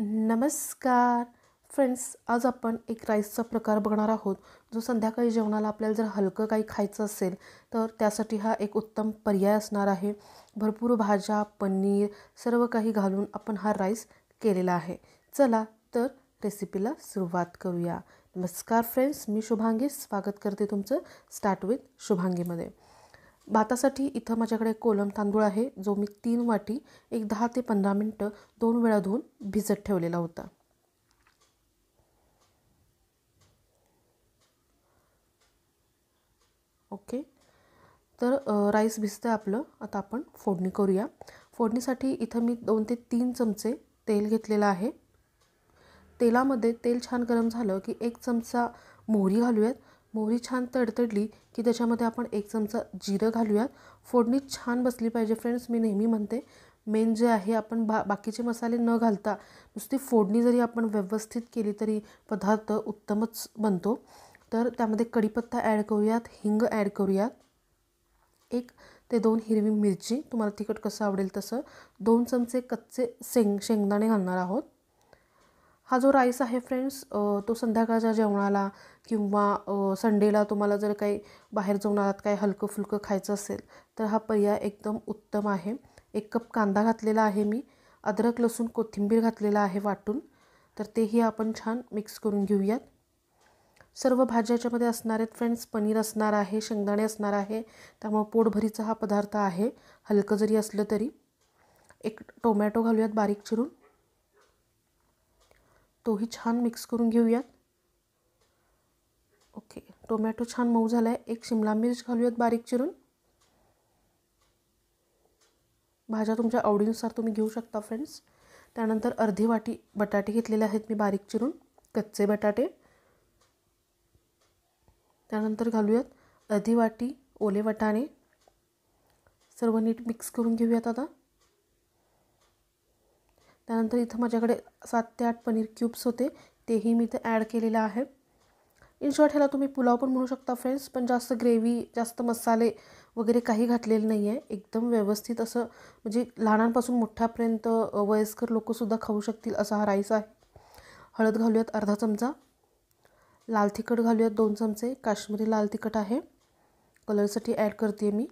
नमस्कार फ्रेंड्स आज आपण एक राईसचा प्रकार बघणार आहोत जो संध्याकाळी जेवणाला आपल्याला जर हलकं काही खायचं असेल तर त्यासाठी हा एक उत्तम पर्याय असणार आहे भरपूर भाज्या पनीर सर्व काही घालून आपण हा राईस केलेला आहे चला तर रेसिपीला सुरुवात करूया नमस्कार फ्रेंड्स मी शुभांगी स्वागत करते तुमचं स्टार्ट विथ शुभांगीमध्ये भातासाठी इथं माझ्याकडे कोलम तांदूळ आहे जो मी तीन वाटी एक दहा ते पंधरा मिनटं दोन वेळा धुवून भिजत ठेवलेला होता ओके तर राईस भिजतं आपलं आता आपण फोडणी करूया फोडणीसाठी इथं मी दोन ते तीन चमचे तेल घेतलेलं आहे तेलामध्ये तेल छान गरम झालं की एक चमचा मोहरी घालूयात मोहरी छान तडतडली की त्याच्यामध्ये आपण एक चमचा जिरं घालूयात फोडणी छान बसली पाहिजे फ्रेंड्स मी नेहमी म्हणते मेन जे आहे आपण बा बाकीचे मसाले न घालता नुसती फोडणी जरी आपण व्यवस्थित केली तरी पदार्थ उत्तमच बनतो तर त्यामध्ये कढीपत्ता ॲड करूयात हिंग ॲड करूयात एक ते दोन हिरवी मिरची तुम्हाला तिखट कसं आवडेल तसं दोन चमचे कच्चे शेंग शेंगदाणे घालणार आहोत हा जो राईस आहे फ्रेंड्स तो संध्याकाळच्या जेवणाला किंवा संडेला तुम्हाला जर काही बाहेर जाऊन आलात काही हलकं फुलकं खायचं असेल तर हा पर्याय एकदम उत्तम आहे एक कप कांदा घातलेला आहे मी अद्रक लसूण कोथिंबीर घातलेला आहे वाटून तर तेही आपण छान मिक्स करून घेऊयात सर्व भाज्याच्यामध्ये असणार आहेत फ्रेंड्स पनीर असणार आहे शेंगदाणे असणार आहे त्यामुळं पोटभरीचा हा पदार्थ आहे हलकं जरी असलं तरी एक टोमॅटो घालूयात बारीक चिरून तोही छान मिक्स करून घेऊयात ओके टोमॅटो छान मऊ झाला आहे एक शिमला मिर्च घालूयात बारीक चिरून भाज्या तुमच्या आवडीनुसार तुम्ही घेऊ शकता फ्रेंड्स त्यानंतर अर्धी वाटी बटाटे घेतलेले आहेत मी बारीक चिरून कच्चे बटाटे त्यानंतर घालूयात अर्धी वाटी ओले वटाणे सर्व नीट मिक्स करून घेऊयात आता त्यानंतर इथं माझ्याकडे सात ते आठ पनीर क्यूब्स होते तेही मी इथं ॲड केलेलं आहे इन शॉर्ट ह्याला तुम्ही पुलाव पण म्हणू शकता फ्रेंड्स पण जास्त ग्रेव्ही जास्त मसाले वगैरे काही घातलेलं नाही आहे एकदम व्यवस्थित असं म्हणजे लहानांपासून मोठ्यापर्यंत वयस्कर लोकंसुद्धा खाऊ शकतील असा हा राईस आहे हळद घालूयात अर्धा चमचा लाल तिखट घालूयात दोन चमचे काश्मीरी लाल तिखट आहे कलरसाठी ॲड करते मी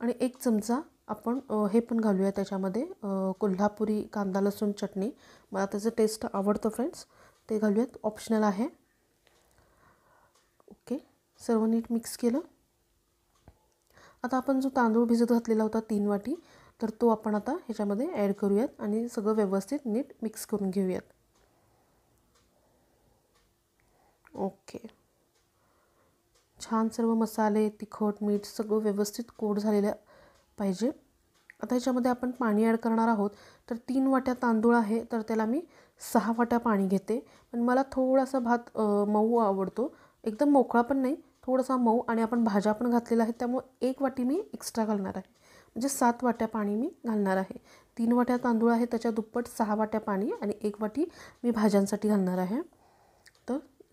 आणि एक चमचा आपण हे पण घालूया त्याच्यामध्ये कोल्हापुरी कांदा लसूण चटणी मला त्याचं टेस्ट आवडतं फ्रेंड्स ते घालूयात ऑप्शनल आहे ओके सर्व नीट मिक्स केलं आता आपण जो तांदूळ भिजत घातलेला होता तीन वाटी तर तो आपण आता ह्याच्यामध्ये ॲड करूयात आणि सगळं व्यवस्थित नीट मिक्स करून घेऊयात ओके छान सर्व मसाले तिखट मीठ सगळं व्यवस्थित कोड झालेलं पाहिजे आता ह्याच्यामध्ये आपण पाणी ॲड करणार आहोत तर तीन वाट्या तांदूळ आहे तर त्याला मी सहा वाट्या पाणी घेते पण मला थोडासा भात मऊ आवडतो एकदम मोकळा पण नाही थोडासा मऊ आणि आपण भाज्या पण घातलेल्या आहेत त्यामुळे एक वाटी मी एक्स्ट्रा घालणार आहे म्हणजे सात वाट्या पाणी मी घालणार आहे तीन वाट्या तांदूळ आहे त्याच्या दुप्पट सहा वाट्या पाणी आणि एक वाटी मी भाज्यांसाठी घालणार आहे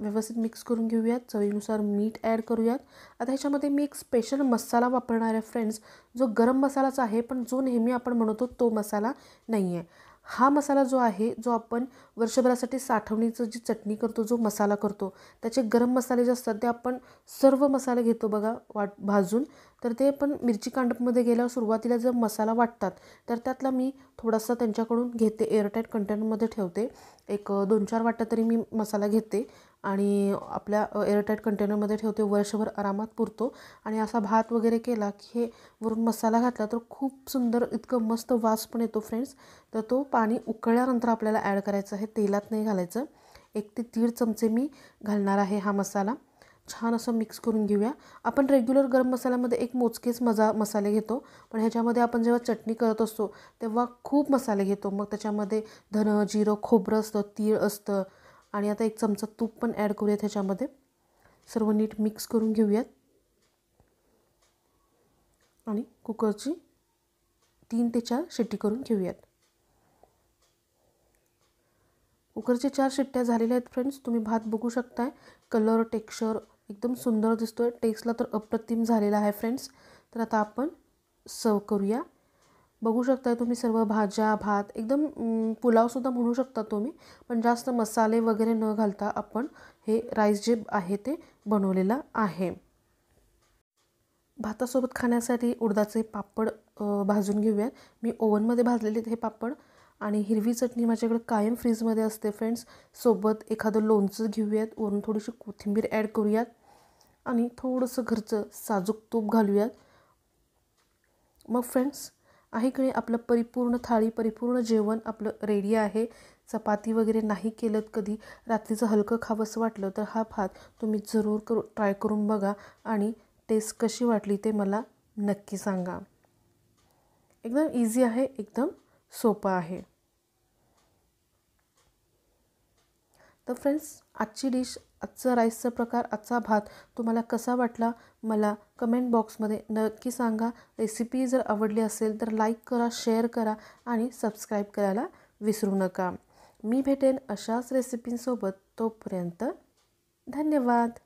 व्यवस्थित मिक्स करून घेऊयात चवीनुसार मीठ ॲड करूयात आता ह्याच्यामध्ये मी एक स्पेशल मसाला वापरणार आहे फ्रेंड्स जो गरम मसालाचा आहे पण जो नेहमी आपण म्हणतो तो मसाला नाही आहे हा मसाला जो आहे जो आपण वर्षभरासाठी साठवणीचं जी चटणी करतो जो मसाला करतो त्याचे गरम मसाले जे असतात ते आपण सर्व मसाले घेतो बघा वाट भाजून तर ते पण मिरची कांडपमध्ये गेल्यावर सुरुवातीला जर मसाला वाटतात तर त्यातला मी थोडासा त्यांच्याकडून घेते एअरटाईट कंटेनरमध्ये ठेवते एक दोन चार वाटा तरी मी मसाला घेते आणि आपल्या एअरटाईट कंटेनरमध्ये ठेवते वर्षभर आरामात पुरतो आणि असा भात वगैरे केला की हे वरून मसाला घातला तर खूप सुंदर इतकं मस्त वास पण येतो फ्रेंड्स तर तो पाणी उकळल्यानंतर आपल्याला ॲड करायचं आहे तेलात नाही घालायचं एक ते दीड चमचे मी घालणार आहे हा मसाला छान असं मिक्स करून घेऊया आपण रेग्युलर गरम मसाल्यामध्ये एक मोजकेच मजा मसाले घेतो पण ह्याच्यामध्ये आपण जेव्हा चटणी करत असतो तेव्हा खूप मसाले घेतो मग त्याच्यामध्ये धनं जिरं खोबरं असतं तीळ असतं आणि आता एक चमचा तूप पण ॲड करूयात ह्याच्यामध्ये सर्व नीट मिक्स करून घेऊयात आणि कुकरची तीन ते चार शिट्टी करून घेऊयात कुकरचे चार शिट्ट्या झालेल्या आहेत फ्रेंड्स तुम्ही भात बघू शकताय कलर टेक्स्चर एकदम सुंदर दिसतो आहे टेक्स्टला तर अप्रतिम झालेला आहे फ्रेंड्स तर आता आपण सर्व करूया बघू शकता तुम्ही सर्व भाज्या भात एकदम पुलावसुद्धा म्हणू शकता तुम्ही पण जास्त मसाले वगैरे न घालता आपण हे राईस जे आहे ते बनवलेलं आहे भातासोबत खाण्यासाठी उडदाचे पापड भाजून घेऊयात मी ओव्हनमध्ये भाजलेले हे पापड आणि हिरवी चटणी माझ्याकडे कायम फ्रीजमध्ये असते फ्रेंड्स सोबत एखादं लोणचं घेऊयात वरून थोडीशी कोथिंबीर ॲड करूयात आणि थोडंसं घरचं साजूक तूप घालूयात मग फ्रेंड्स आहे आपलं परिपूर्ण थाळी परिपूर्ण जेवण आपलं रेडी आहे चपाती वगैरे नाही केलं कधी रात्रीचं हलकं खावंसं वाटलं तर हा भात तुम्ही जरूर करू ट्राय करून बघा आणि टेस्ट कशी वाटली ते मला नक्की सांगा एकदम इझी आहे एकदम सोपं आहे तर फ्रेंड्स आजची डिश आजचा राईसचा प्रकार आजचा भात तुम्हाला कसा वाटला मला कमेंट बॉक्समध्ये नक्की सांगा रेसिपी जर आवडली असेल तर लाईक करा शेअर करा आणि सबस्क्राईब करायला विसरू नका मी भेटेन अशाच रेसिपींसोबत तोपर्यंत धन्यवाद